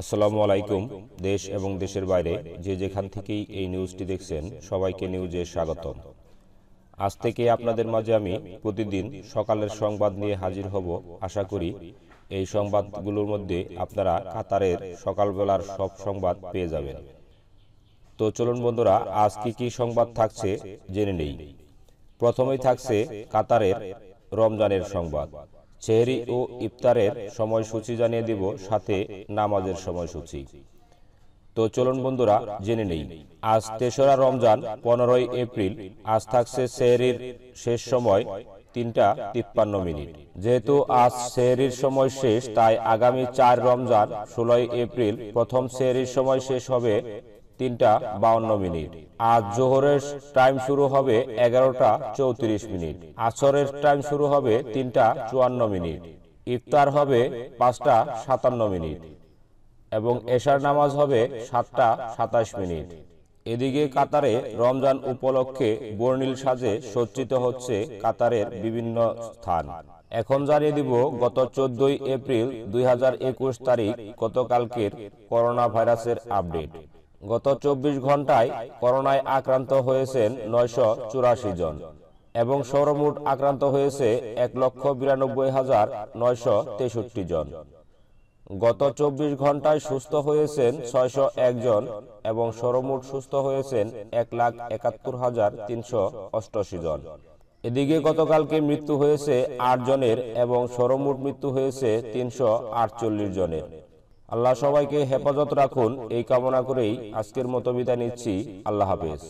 আসসালামু আলাইকুম দেশ এবং দেশের বাইরে যে যেখান থেকেই এই নিউজটি দেখছেন সবাইকে নিউজে স্বাগতম আজ থেকে আপনাদের মাঝে আমি প্রতিদিন সকালের সংবাদ নিয়ে হাজির হব আশা করি এই সংবাদগুলোর মধ্যে আপনারা কাতারের সকালবেলার সব সংবাদ পেয়ে যাবেন তো চলুন বন্ধুরা আজ কি কি সংবাদ থাকছে জেনে নেই প্রথমেই থাকছে কাতারের রমজানের সংবাদ সেহরি ও ইফতারের সময়সূচি জানিয়ে দিব সাথে নামাজের সময়সূচি তো চলুন বন্ধুরা জেনে নেই আজ তেসরা রমজান পনেরোই এপ্রিল আজ থাকছে সেহরির শেষ সময় তিনটা তিপ্পান্ন মিনিট যেহেতু আজ সেহরির সময় শেষ তাই আগামী চার রমজান ষোলোই এপ্রিল প্রথম সেহরির সময় শেষ হবে তিনটা বাউন্ন মিনিট আজ জোহরের টাইম শুরু হবে এগারোটা চৌত্রিশ মিনিট আসরের টাইম শুরু হবে তিনটা চুয়ান্ন মিনিট ইফতার হবে পাঁচটা সাতান্ন মিনিট এবং এশার নামাজ হবে সাতটা সাতাশ মিনিট এদিকে কাতারে রমজান উপলক্ষে বর্ণিল সাজে সজ্জিত হচ্ছে কাতারের বিভিন্ন স্থান এখন জানিয়ে দিব গত চোদ্দই এপ্রিল দুই তারিখ গতকালকের করোনা ভাইরাসের আপডেট গত চব্বিশ ঘন্টায় করোনায় আক্রান্ত হয়েছেন নয়শো চুরাশি জন এবং সৌরমুট আক্রান্ত হয়েছে এক লক্ষ বিরানব্বই হাজার নয়শো তেষট্টি জন গত চব্বিশ ঘন্টায় সুস্থ হয়েছেন ছয়শ একজন এবং সৌরমুট সুস্থ হয়েছেন এক লাখ একাত্তর হাজার তিনশো অষ্টআশি জন এদিকে গতকালকে মৃত্যু হয়েছে আট জনের এবং সৌরমুট মৃত্যু হয়েছে তিনশো আটচল্লিশ জনের আল্লাহ সবাইকে হেফাজত রাখুন এই কামনা করেই আজকের মতো বিদায় নিচ্ছি আল্লাহ হাফেজ